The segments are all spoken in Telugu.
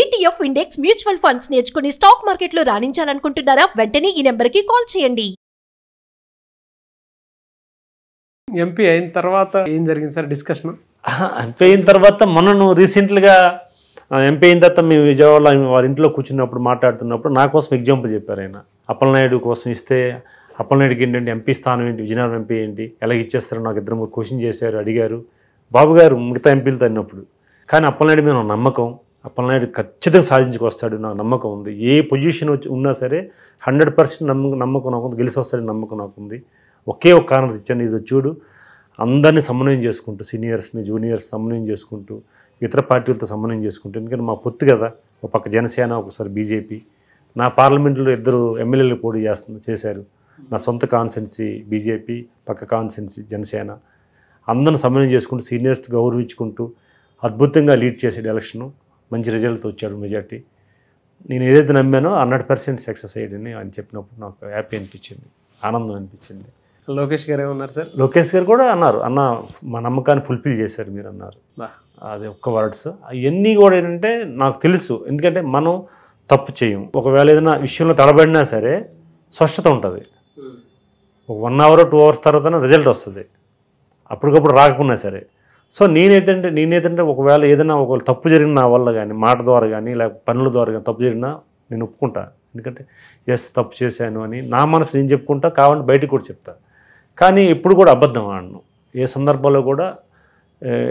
ఈటీఎఫ్ ఇండెక్స్ మ్యూచువల్ ఫండ్స్ నేర్చుకుని స్టాక్ మార్కెట్లో రాణించాలనుకుంటున్నారా వెంటనే ఈ నెంబర్కి కాల్ చేయండి ఎంపీ అయిన తర్వాత ఏం జరిగింది సార్ డిస్కషన్ ఎంపీ అయిన తర్వాత మనను నువ్వు రీసెంట్గా ఎంపీ అయిన తర్వాత మేము విజయవాడలో వారి ఇంట్లో కూర్చున్నప్పుడు మాట్లాడుతున్నప్పుడు నా కోసం ఎగ్జాంపుల్ చెప్పారు ఆయన అప్పలనాయుడు కోసం ఇస్తే అప్పలనాయుడికి ఏంటంటే ఎంపీ స్థానం ఏంటి విజయనగరం ఎంపీ ఏంటి ఎలా ఇచ్చేస్తారు నాకు ఇద్దరు క్వశ్చన్ చేశారు అడిగారు బాబు గారు మిగతా ఎంపీలు తన్నప్పుడు కానీ అప్పలనాయుడు మీద నమ్మకం పల్నాయుడు ఖచ్చితంగా సాధించుకొస్తాడు నాకు నమ్మకం ఉంది ఏ పొజిషన్ ఉన్నా సరే హండ్రెడ్ పర్సెంట్ నమ్మకం నమ్మకం నాకు గెలిచి వస్తాడని నమ్మకం నాకు ఉంది ఒకే ఒక కారణం ఇచ్చాను ఇది చూడు అందరినీ సమన్వయం చేసుకుంటూ సీనియర్స్ని జూనియర్స్ సమన్వయం చేసుకుంటూ ఇతర పార్టీలతో సమన్వయం చేసుకుంటూ ఎందుకంటే మా పొత్తు కదా ఒక పక్క జనసేన ఒకసారి బీజేపీ నా పార్లమెంట్లో ఇద్దరు ఎమ్మెల్యేలు పోటీ చేస్తున్న చేశారు నా సొంత కాన్సెన్సీ బీజేపీ పక్క కాన్సెన్సీ జనసేన అందరిని సమన్వయం చేసుకుంటూ సీనియర్స్ గౌరవించుకుంటూ అద్భుతంగా లీడ్ చేసాడు ఎలక్షను మంచి రిజల్ట్ వచ్చాడు మెజార్టీ నేను ఏదైతే నమ్మానో హండ్రెడ్ పర్సెంట్ సక్సెస్ అయ్యాడని అని చెప్పినప్పుడు నాకు హ్యాపీ అనిపించింది ఆనందం అనిపించింది లోకేష్ గారు ఏమన్నారు సార్ లోకేష్ గారు కూడా అన్నారు అన్న మా నమ్మకాన్ని ఫుల్ఫిల్ చేశారు మీరు అన్నారు అది ఒక్క వర్డ్స్ అవన్నీ కూడా ఏంటంటే నాకు తెలుసు ఎందుకంటే మనం తప్పు చేయం ఒకవేళ ఏదైనా విషయంలో తడబడినా సరే స్పష్టత ఉంటుంది ఒక వన్ అవర్ టూ అవర్స్ తర్వాత రిజల్ట్ వస్తుంది అప్పటికప్పుడు రాకపోయినా సరే సో నేనేంటంటే నేనేదంటే ఒకవేళ ఏదైనా ఒకవేళ తప్పు జరిగిన నా వల్ల కానీ మాట ద్వారా కానీ లేకపోతే పనుల ద్వారా కానీ తప్పు జరిగినా నేను ఒప్పుకుంటా ఎందుకంటే ఎస్ తప్పు చేశాను అని నా మనసు నేను చెప్పుకుంటా కావాలంటే బయటకు కూడా చెప్తా కానీ ఎప్పుడు కూడా అబద్ధం ఆడను ఏ సందర్భంలో కూడా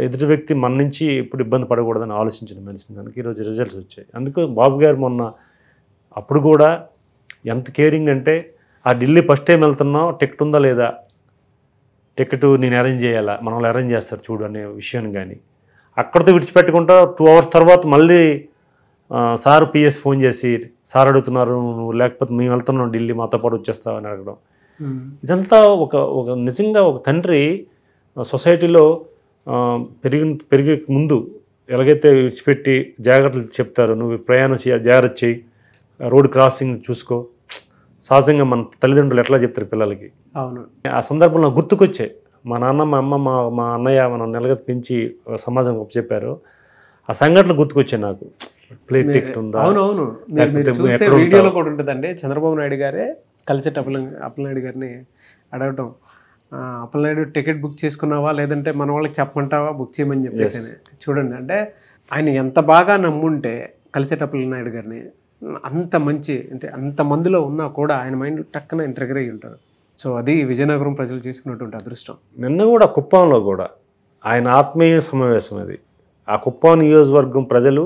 ఎదుటి వ్యక్తి మన నుంచి ఎప్పుడు ఇబ్బంది పడకూడదని ఆలోచించిన మనిషిని దానికి ఈరోజు రిజల్ట్స్ వచ్చాయి అందుకే బాబు గారు మొన్న అప్పుడు కూడా ఎంత కేరింగ్ అంటే ఆ ఢిల్లీ ఫస్ట్ టైం వెళ్తున్నావు టికెట్ ఉందా లేదా టికెట్ నేను అరేంజ్ చేయాలా వాళ్ళు అరేంజ్ చేస్తారు చూడు అనే విషయాన్ని కానీ అక్కడితో విడిచిపెట్టకుండా టూ అవర్స్ తర్వాత మళ్ళీ సార్ పిఎస్ ఫోన్ చేసి సార్ అడుగుతున్నారు నువ్వు లేకపోతే మేము వెళ్తున్నాం ఢిల్లీ మాతో పాటు వచ్చేస్తావు అని అడగడం ఇదంతా ఒక ఒక నిజంగా ఒక తండ్రి సొసైటీలో పెరిగిన పెరిగే ముందు ఎలాగైతే విడిచిపెట్టి జాగ్రత్తలు చెప్తారు నువ్వు ప్రయాణం చేయ జాగ్రత్త చేయి రోడ్ క్రాసింగ్ చూసుకో సహజంగా మన తల్లిదండ్రులు ఎట్లా చెప్తారు పిల్లలకి అవును ఆ సందర్భంలో గుర్తుకొచ్చే మా నాన్న మా అమ్మ మా మా అన్నయ్య మనం నెలగా పెంచి సమాజం చెప్పారు ఆ సంఘటనలు గుర్తుకొచ్చాయి నాకు ప్లే టికెట్ వీడియోలో కూడా ఉంటుందండి చంద్రబాబు నాయుడు గారే కలిసేట అప్పల అప్పలనాయుడు గారిని అడగటం అప్పలనాయుడు టికెట్ బుక్ చేసుకున్నావా లేదంటే మన వాళ్ళకి చెప్పమంటావా బుక్ చేయమని చెప్పేసి చూడండి అంటే ఆయన ఎంత బాగా నమ్ముంటే కలిసేట నాయుడు గారిని అంత మంచి అంటే అంత మందిలో ఉన్నా కూడా ఆయన మైండ్ టక్కన ఇంటర్గర్ అయ్యి ఉంటారు సో అది విజయనగరం ప్రజలు చేసుకున్నటువంటి అదృష్టం నిన్న కూడా కుప్పంలో కూడా ఆయన ఆత్మీయ సమావేశం అది ఆ కుప్పం నియోజకవర్గం ప్రజలు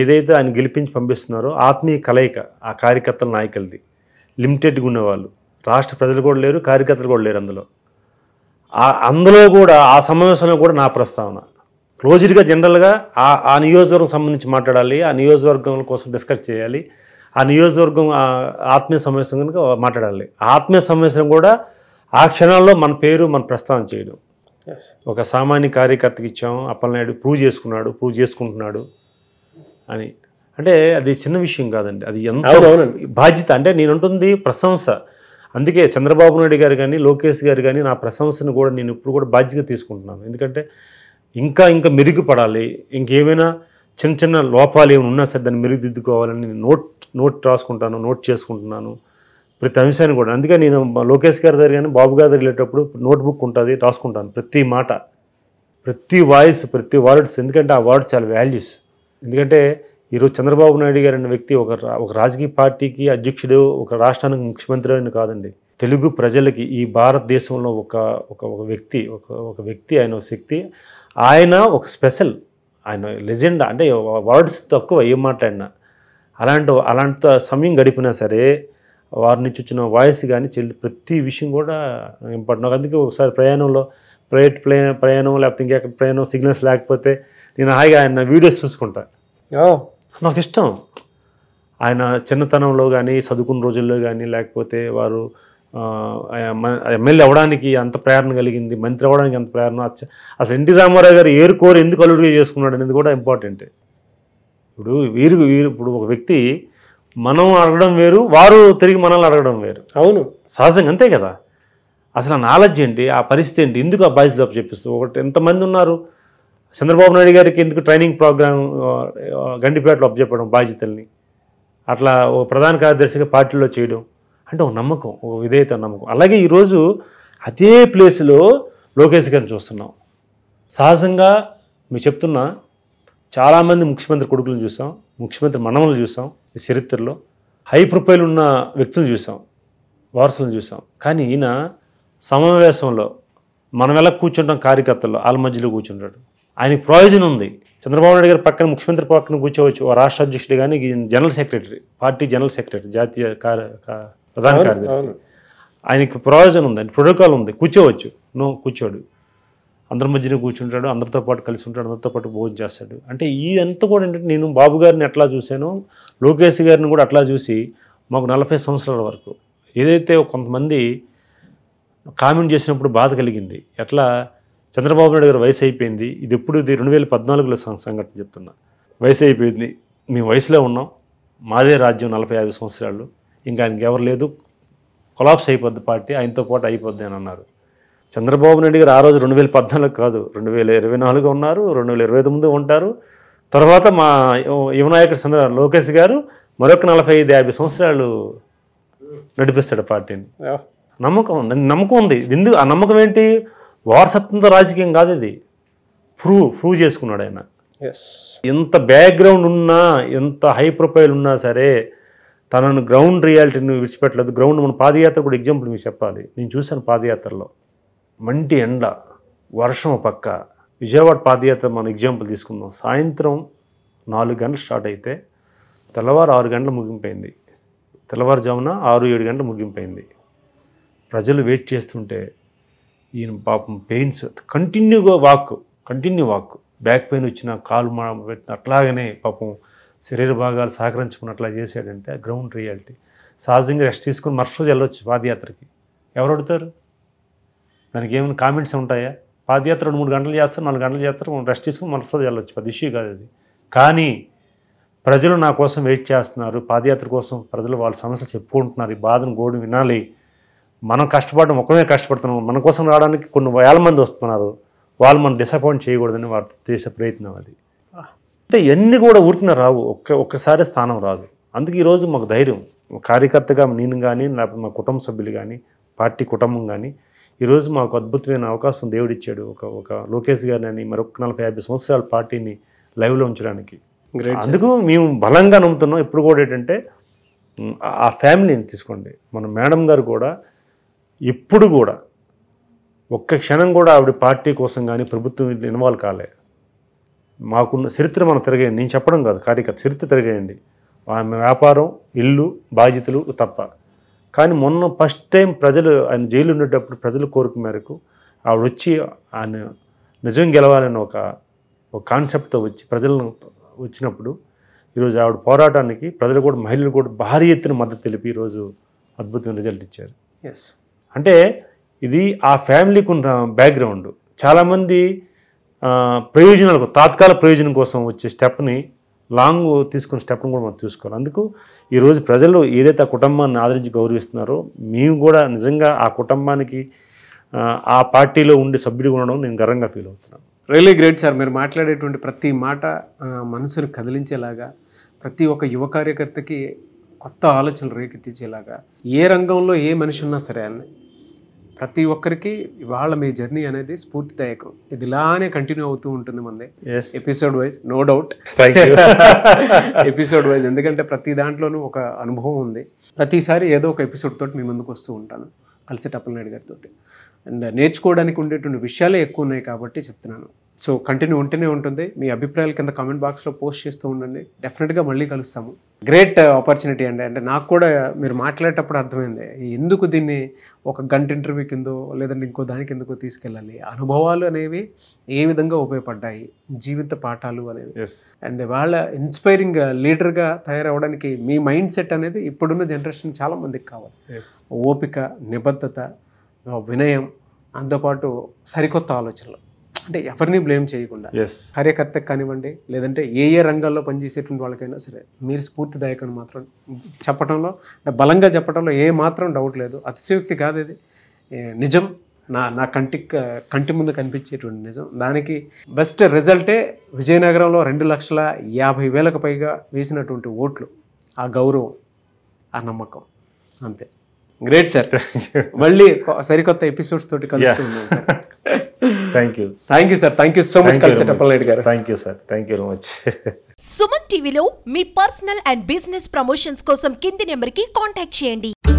ఏదైతే ఆయన గెలిపించి పంపిస్తున్నారో ఆత్మీయ కలయిక ఆ కార్యకర్తల నాయకులది లిమిటెడ్గా ఉన్నవాళ్ళు రాష్ట్ర ప్రజలు కూడా లేరు కార్యకర్తలు కూడా లేరు అందులో అందులో కూడా ఆ సమావేశంలో కూడా నా ప్రస్తావన క్లోజ్డ్గా జనరల్గా ఆ ఆ నియోజకవర్గం సంబంధించి మాట్లాడాలి ఆ నియోజకవర్గం కోసం డిస్కస్ చేయాలి ఆ నియోజకవర్గం ఆత్మీయ సమావేశం కనుక మాట్లాడాలి ఆత్మీయ సమావేశం కూడా ఆ క్షణాల్లో మన పేరు మన ప్రస్థానం చేయడం ఒక సామాన్య కార్యకర్తకి ఇచ్చాం అప్పలనాయుడు ప్రూవ్ చేసుకున్నాడు ప్రూవ్ చేసుకుంటున్నాడు అని అంటే అది చిన్న విషయం కాదండి అది ఎంత బాధ్యత అంటే ఉంటుంది ప్రశంస అందుకే చంద్రబాబు నాయుడు గారు కానీ లోకేష్ గారు కానీ నా ప్రశంసను కూడా నేను ఇప్పుడు కూడా బాధ్యత తీసుకుంటున్నాను ఎందుకంటే ఇంకా ఇంకా మెరుగుపడాలి ఇంకేమైనా చిన్న చిన్న లోపాలు ఏమైనా ఉన్నా సరే దాన్ని మెరుగుదిద్దుకోవాలని నోట్ నోట్ రాసుకుంటాను నోట్ చేసుకుంటున్నాను ప్రతి అంశాన్ని కూడా అందుకే నేను లోకేష్ గారి దగ్గర కానీ బాబు గారి దగ్గర వెళ్ళేటప్పుడు నోట్బుక్ ఉంటుంది రాసుకుంటాను ప్రతి మాట ప్రతి వాయిస్ ప్రతి వర్డ్స్ ఎందుకంటే ఆ వర్డ్స్ చాలా వాల్యూస్ ఎందుకంటే ఈరోజు చంద్రబాబు నాయుడు గారు అనే వ్యక్తి ఒక ఒక రాజకీయ పార్టీకి అధ్యక్షుడు ఒక రాష్ట్రానికి ముఖ్యమంత్రి అని కాదండి తెలుగు ప్రజలకి ఈ భారతదేశంలో ఒక ఒక వ్యక్తి ఒక ఒక వ్యక్తి ఆయన శక్తి ఆయన ఒక స్పెషల్ ఆయన లెజెండ్ అంటే వర్డ్స్ తక్కువ ఏం మాట్లాడినా అలాంటి అలాంటి సమయం గడిపినా సరే వారి నుంచి వచ్చిన వాయిస్ కానీ చెల్లి ప్రతి విషయం కూడా ఇంపార్టెంట్ అందుకే ఒకసారి ప్రయాణంలో ప్రైవేట్ ప్లే ప్రయాణం లేకపోతే ఇంకెక్కడ ప్రయాణం సిగ్నల్స్ లేకపోతే నేను హాయిగా ఆయన వీడియోస్ చూసుకుంటా నాకు ఇష్టం ఆయన చిన్నతనంలో కానీ చదువుకున్న రోజుల్లో కానీ లేకపోతే వారు ఎమ్మెల్యే అవ్వడానికి అంత ప్రేరణ కలిగింది మంత్రి అవ్వడానికి అంత ప్రేరణ అసలు ఎన్టీ రామారావు గారు ఏరుకోరు ఎందుకు అల్లుడిగా చేసుకున్నాడు అనేది కూడా ఇంపార్టెంట్ ఇప్పుడు వీరు వీరు ఇప్పుడు ఒక వ్యక్తి మనం అడగడం వేరు వారు తిరిగి మనల్ని అడగడం వేరు అవును సహజంగా అంతే కదా అసలు నాలెడ్జ్ ఏంటి ఆ పరిస్థితి ఏంటి ఎందుకు ఆ బాధ్యతలు చెప్పిస్తూ ఒకటి ఎంతమంది ఉన్నారు చంద్రబాబు నాయుడు గారికి ఎందుకు ట్రైనింగ్ ప్రోగ్రామ్ గండిపేటలో అప్పచెప్పడం బాధ్యతల్ని అట్లా ఒక ప్రధాన కార్యదర్శిగా పార్టీలో చేయడం అంటే ఒక నమ్మకం ఓ విధేయత నమ్మకం అలాగే ఈరోజు అదే ప్లేస్లో లోకేష్ గారిని చూస్తున్నాం సహజంగా మీరు చెప్తున్నా చాలామంది ముఖ్యమంత్రి కొడుకులను చూసాం ముఖ్యమంత్రి మనమలను చూసాం ఈ చరిత్రలో హై ప్రొఫైల్ ఉన్న వ్యక్తులను చూసాం వారసులను చూసాం కానీ ఈయన సమావేశంలో మనం ఎలా కూర్చుంటాం కార్యకర్తల్లో వాళ్ళ మధ్యలో కూర్చుంటాడు ఆయనకు ప్రయోజనం ఉంది చంద్రబాబు నాయుడు గారి పక్కన ముఖ్యమంత్రి పక్కన కూర్చోవచ్చు రాష్ట్ర అధ్యక్షుడు కానీ general secretary party general secretary జాతీయ కార్య ప్రధాన కార్యదర్శి ఆయనకి ప్రయోజనం ఉంది ఆయన ప్రోటోకాల్ ఉంది కూర్చోవచ్చు నో కూర్చోడు అందరి మధ్యనే కూర్చుంటాడు అందరితో పాటు కలిసి ఉంటాడు అందరితో పాటు భోజనం చేస్తాడు అంటే ఈ అంత కూడా ఏంటంటే నేను బాబు గారిని ఎట్లా చూశాను లోకేష్ గారిని కూడా అట్లా చూసి మాకు నలభై సంవత్సరాల వరకు ఏదైతే కొంతమంది కామెంట్ చేసినప్పుడు బాధ కలిగింది ఎట్లా చంద్రబాబు నాయుడు గారు వయసు అయిపోయింది ఇది ఎప్పుడు ఇది రెండు వేల పద్నాలుగులో సంఘటన చెప్తున్నా వయసు అయిపోయింది మేము వయసులో ఉన్నాం మాదే రాజ్యం నలభై ఐదు సంవత్సరాలు ఇంకా ఆయనకి ఎవరు లేదు కొలాప్స్ అయిపోద్ది పార్టీ ఆయనతో పాటు అయిపోద్ది అని అన్నారు చంద్రబాబు నాయుడు గారు ఆ రోజు రెండు వేల పద్నాలుగు కాదు రెండు వేల ఇరవై నాలుగు ఉన్నారు రెండు వేల ఇరవై తొమ్మిది ఉంటారు తర్వాత మా యువనాయకుడు చంద్ర లోకేష్ గారు మరొక నలభై ఐదు యాభై సంవత్సరాలు నడిపిస్తాడు పార్టీని నమ్మకం నమ్మకం ఉంది ఎందుకు ఆ నమ్మకం ఏంటి వారసత్వంతో రాజకీయం కాదు ఇది ప్రూవ్ ప్రూవ్ చేసుకున్నాడు ఆయన ఎంత బ్యాక్గ్రౌండ్ ఉన్నా ఎంత హై ప్రొఫైల్ ఉన్నా సరే తనను గ్రౌండ్ రియాలిటీని విడిచిపెట్టలేదు గ్రౌండ్ మన పాదయాత్ర కూడా ఎగ్జాంపుల్ మీకు చెప్పాలి నేను చూశాను పాదయాత్రలో మంటి ఎండ వర్షం పక్క విజయవాడ పాదయాత్ర మనం ఎగ్జాంపుల్ తీసుకుందాం సాయంత్రం నాలుగు గంటలు స్టార్ట్ అయితే తెల్లవారు ఆరు గంటలు ముగింపైంది తెల్లవారుజామున ఆరు ఏడు గంటలు ముగింపైంది ప్రజలు వెయిట్ చేస్తుంటే ఈయన పాపం పెయిన్స్ కంటిన్యూగా walk continue walk back pain వచ్చిన కాలు పెట్టిన అట్లాగనే పాపం శరీర భాగాలు సహకరించుకున్నట్లా చేశాడంటే గ్రౌండ్ రియాలిటీ సహజంగా రెస్ట్ తీసుకుని మరుసరోజు వెళ్ళొచ్చు పాదయాత్రకి ఎవరు అడుగుతారు దానికి ఏమైనా కామెంట్స్ ఉంటాయా పాదయాత్ర రెండు మూడు గంటలు చేస్తారు నాలుగు గంటలు చేస్తారు మనం రెస్ట్ తీసుకుని మరుసరోజు వెళ్ళొచ్చు అది ఇష్యూ కాదు అది కానీ ప్రజలు నా కోసం వెయిట్ చేస్తున్నారు పాదయాత్ర కోసం ప్రజలు వాళ్ళ సమస్యలు చెప్పుకుంటున్నారు ఈ బాధను గోడు వినాలి మనం కష్టపడడం ఒకమే కష్టపడుతున్నాం మన కోసం రావడానికి కొన్ని వేల మంది వస్తున్నారు వాళ్ళు మనం డిసప్పాయింట్ చేయకూడదని వారు చేసే ప్రయత్నం అది అంటే ఇవన్నీ కూడా ఊరికిన రావు ఒక్క ఒక్కసారి స్థానం రాదు అందుకే ఈరోజు మాకు ధైర్యం కార్యకర్తగా నేను కానీ లేకపోతే మా కుటుంబ సభ్యులు కానీ పార్టీ కుటుంబం కానీ ఈరోజు మాకు అద్భుతమైన అవకాశం దేవుడిచ్చాడు ఒక ఒక లోకేష్ గారిని అని మరొక నలభై యాభై సంవత్సరాల పార్టీని లైవ్లో ఉంచడానికి అందుకు మేము బలంగా నమ్ముతున్నాం ఇప్పుడు కూడా ఏంటంటే ఆ ఫ్యామిలీని తీసుకోండి మన మేడం గారు కూడా ఎప్పుడు కూడా ఒక్క క్షణం కూడా ఆవిడ పార్టీ కోసం కానీ ప్రభుత్వం ఇన్వాల్వ్ కాలే మాకున్న చరిత్ర మనం తిరగేయండి నేను చెప్పడం కాదు కార్యకర్త చరిత్ర తిరగేయండి ఆమె వ్యాపారం ఇల్లు బాధ్యతలు తప్ప కానీ మొన్న ఫస్ట్ టైం ప్రజలు ఆయన జైలు ఉండేటప్పుడు ప్రజల కోరిక మేరకు ఆవిడ వచ్చి ఆయన నిజం గెలవాలని ఒక ఒక కాన్సెప్ట్తో వచ్చి ప్రజలను వచ్చినప్పుడు ఈరోజు ఆవిడ పోరాటానికి ప్రజలు కూడా మహిళలు కూడా భారీ ఎత్తున మద్దతు తెలిపి ఈరోజు అద్భుతమైన రిజల్ట్ ఇచ్చారు ఎస్ అంటే ఇది ఆ ఫ్యామిలీకి ఉన్న బ్యాక్గ్రౌండ్ చాలామంది ప్రయోజనాలకు తాత్కాల ప్రయోజనం కోసం వచ్చే స్టెప్ని లాంగ్ తీసుకున్న స్టెప్ను కూడా మనం తీసుకోవాలి అందుకు ఈరోజు ప్రజలు ఏదైతే ఆ కుటుంబాన్ని ఆదరించి గౌరవిస్తున్నారో మేము కూడా నిజంగా ఆ కుటుంబానికి ఆ పార్టీలో ఉండే సభ్యుడు ఉండడం నేను గర్వంగా ఫీల్ అవుతున్నాను రియలీ గ్రేట్ సార్ మీరు మాట్లాడేటువంటి ప్రతి మాట మనసును కదిలించేలాగా ప్రతి ఒక్క యువ కార్యకర్తకి కొత్త ఆలోచనలు రేకెత్తించేలాగా ఏ రంగంలో ఏ మనిషి ఉన్నా సరే అని ప్రతి ఒక్కరికి వాళ్ళ మీ జర్నీ అనేది స్ఫూర్తిదాయకం ఇది ఇలానే కంటిన్యూ అవుతూ ఉంటుంది మంది episode wise no doubt episode wise ఎందుకంటే ప్రతి దాంట్లోనూ ఒక అనుభవం ఉంది ప్రతిసారి ఏదో ఒక ఎపిసోడ్ తోటి మీ ముందుకు వస్తూ ఉంటాను కలిసి నాయుడు గారితో అండ్ నేర్చుకోవడానికి ఉండేటువంటి విషయాలే ఎక్కువ ఉన్నాయి కాబట్టి చెప్తున్నాను సో కంటిన్యూ ఉంటూనే ఉంటుంది మీ అభిప్రాయాలు కింద కామెంట్ బాక్స్లో పోస్ట్ చేస్తూ ఉండండి డెఫినెట్గా మళ్ళీ కలుస్తాము గ్రేట్ ఆపర్చునిటీ uh, అండి అంటే నాకు కూడా మీరు మాట్లాడేటప్పుడు అర్థమైంది ఎందుకు దీన్ని ఒక గంట ఇంటర్వ్యూ కిందో లేదంటే ఇంకో దానికి ఎందుకో తీసుకెళ్ళాలి అనుభవాలు అనేవి ఏ విధంగా ఉపయోగపడ్డాయి జీవిత పాఠాలు అనేవి అండ్ వాళ్ళ ఇన్స్పైరింగ్ లీడర్గా uh, తయారవడానికి మీ మైండ్ సెట్ అనేది ఇప్పుడున్న జనరేషన్ చాలా మందికి కావాలి ఓపిక నిబద్ధత వినయం దాంతోపాటు సరికొత్త ఆలోచనలు అంటే ఎవరిని బ్లేమ్ చేయకుండా కార్యకర్త కానివ్వండి లేదంటే ఏ ఏ రంగాల్లో పనిచేసేటువంటి వాళ్ళకైనా సరే మీరు స్ఫూర్తిదాయకం మాత్రం చెప్పడంలో బలంగా చెప్పడంలో ఏ మాత్రం డౌట్ లేదు అతిశయోక్తి కాదు ఇది నిజం నా నా కంటి కంటి ముందు కనిపించేటువంటి నిజం దానికి బెస్ట్ రిజల్టే విజయనగరంలో రెండు లక్షల యాభై వేలకు పైగా వేసినటువంటి ఓట్లు ఆ గౌరవం ఆ నమ్మకం అంతే గ్రేట్ సార్ మళ్ళీ సరికొత్త ఎపిసోడ్స్ తోటి కలిసి ఉన్నాం sir thank you thank you sir thank you so much కలిసి టప్పలనాయుడు గారు thank you sir thank you much Suman టీవీలో మీ పర్సనల్ అండ్ బిజినెస్ ప్రమోషన్స్ కోసం కింది నెంబర్కి కాంటాక్ట్ చేయండి